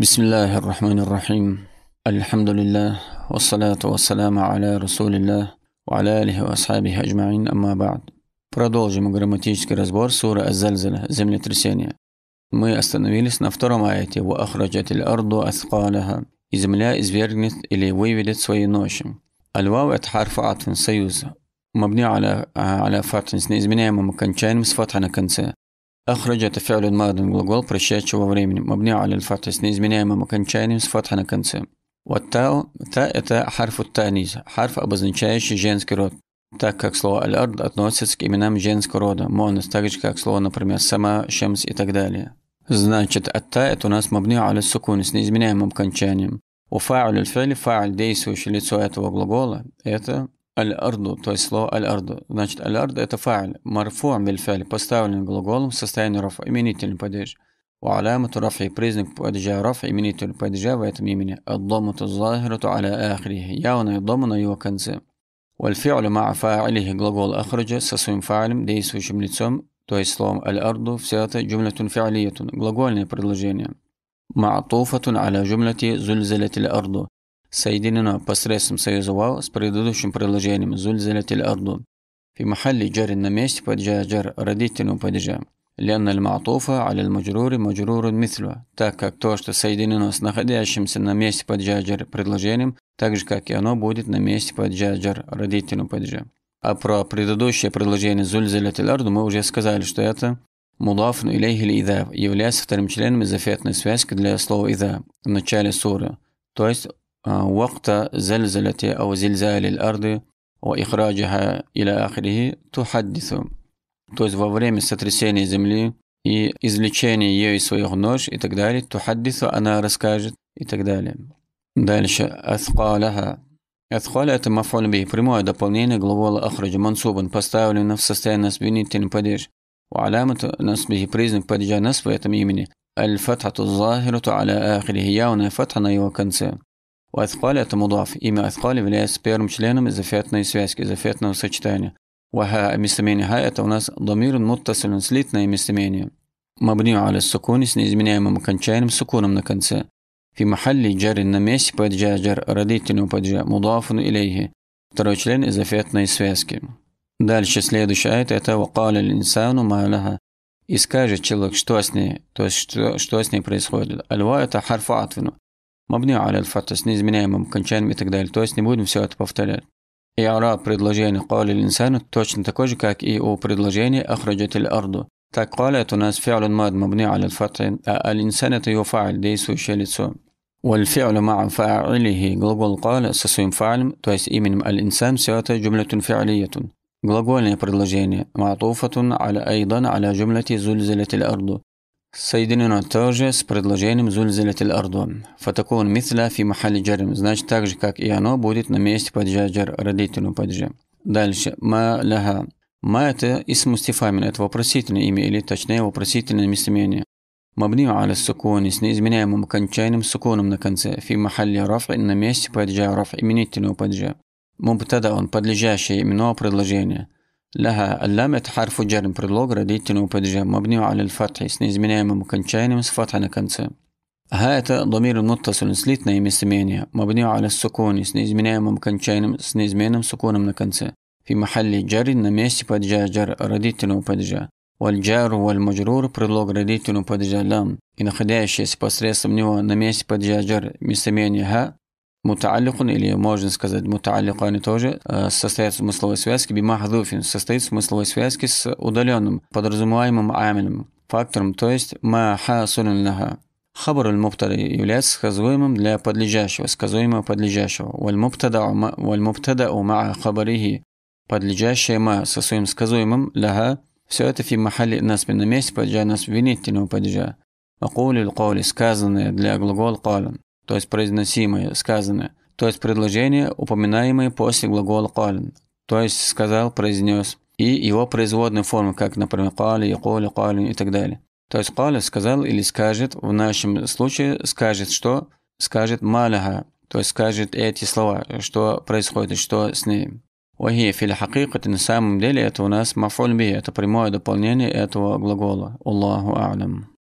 بسم الله الرحمن الرحيم الحمد لله والصلاة والسلام على رسول الله وعلى آله وأصحابه أجمعين أما بعد Продолжим грамматический разбор суры Аз-Зальзаля «Землетрясение». Мы остановились на втором аяте «Ваахраджат аль-арду асқалаха» «И земля извергнет или выведет свои ночи». Аль-Вав – это харф атфин, союз. Мабни аля, аля фатхин с неизменяемым окончанием с фатха на конце. أخرج это فعل ماضي глагол прошедшего времени مبني على الفتح с неизменяемым окончанием с фатха на конце. والتاء та это حرف التانيث حرف обозначающий женский род так как слово аль-ард относится к именам женского рода, монос, так же как слово, например, сама, шемс и так далее. Значит, атта это у нас мабни аля сукун с неизменяемым окончанием. У фа'аль аль-фали, действующее лицо этого глагола, это الأرض то есть слово الأرض значит الأرض это فاعل مرفوع بالفعل поставлен глаголом в состоянии رفع именительный падеж وعلامة رفع признак падежа رفع именитель падежа в этом имени الضمة الظاهرة على آخره явная дома на его конце والفعل مع فاعله глагол أخرج со своим фаعлем действующим лицом то есть словом الأرض все это جملة فعلية глагольное предложение معطوفة على جملة زلزلة الأرض соединено посредством союза вау с предыдущим предложением «зульзалятиль арду» في محل جر на месте падежа جر родительного падежа. لأن المعطوف على المجرور مجرور مثله, так как то, что соединено с находящимся на месте падежа جر предложением, так же, как и оно будет на месте падежа جر родительного падежа. А про предыдущее предложение «зульзалят арду» мы уже сказали, что это мудафн илейхи ида является вторым членом изофетной связки для слова «ида» в начале суры, то есть وقت زلزلة أو زلزال الأرض وإخراجها إلى آخره تحدث то есть во время сотрясения земли и извлечения ее из своих нож и так далее, тухаддису она расскажет и так далее. Дальше. Асхаляха. Асхаля – это мафоль прямое дополнение глагола ахраджа, мансубан, поставлено в состоянии насбинительный падеж. وعلامة نصبه признак падежа нас в этом имени الفتحة الظاهرة على آخره явная фатха на его конце у Айскаля это мудав. Имя Айскаль является первым членом зафетной связки, зафетного сочетания. Ваха местоимение ха это у нас домир муттасалюн слитное местоимение. Мабнию аля сукуни с неизменяемым окончанием сукуном на конце. Фи махалли джарин на месте паджа джар родительного паджа мудафун илейхи. Второй член изофетной связки. Дальше следующий айт это вакаля инсану маляха. И скажет человек, что с ней, то есть что, что с ней происходит. Альва это харфа мабни фатас не изменяем неизменяемым окончанием и так далее. То есть не будем все это повторять. И ара предложение قال الإنسان точно такое же, как и у предложения أخرجت арду. Так قال это у нас فعل мад مبني على الفتح. А الإنسان это его файл, действующее лицо. والفعل مع فاعله глагол قال со своим фаилем, то есть именем الإنسان, все это جملة فعلية. Глагольное предложение معطوفة على أيضا على جملة زلزلة الأرض Соединено тоже с предложением «Зульзилят аль-Арду». «Фатакун митля фи махали джарим». Значит, так же, как и оно, будет на месте паджа джар, родителю паджи. Дальше. «Ма ляха». «Ма» – это исму стифамин, это вопросительное имя, или точнее вопросительное местоимение. Мабни аля сукуни с неизменяемым окончанием суконом на конце. Фи махалли раф на месте паджа раф именительного паджа. Мубтада он подлежащее именное предложение. لها اللامة حرف جر برلوغ رديت نو مبني على الفتح سنيز من ايام ممكن شاين مس فتح نكنسة هات ضمير متصل سليت نايم سمينيا مبني على السكون سنيز من ايام ممكن شاين سنيز من سكون نكنسة في محل جر نميس بدجا جر رديت نو والجار والمجرور برلوغ رديت نو لام إن خداشي يس بسريس منيو نميس بدجا جر مسمينيا ها мутаалликун или можно сказать мутааллику, тоже состоит э, состоят в смысловой связке, бима состоит в смысловой связке с удаленным, подразумеваемым амином, фактором, то есть маха хасулин лаха. Хабар аль-мубтада является сказуемым для подлежащего, сказуемого подлежащего. Валь-мубтада ума хабарихи, подлежащее ма со своим сказуемым лаха, все это фи махали нас на месте падежа, нас винительного падежа. Акули сказанное для глагола калан то есть произносимое, сказанное, то есть предложение, упоминаемое после глагола «калин», то есть «сказал», «произнес», и его производные формы, как, например, «кали», «яколи», «калин» и так далее. То есть «кали» – сказал или скажет, в нашем случае скажет что? Скажет «маляха», то есть скажет эти слова, что происходит, что с ним. Вахи фил на самом деле это у нас мафуль это прямое дополнение этого глагола. Аллаху а'лам.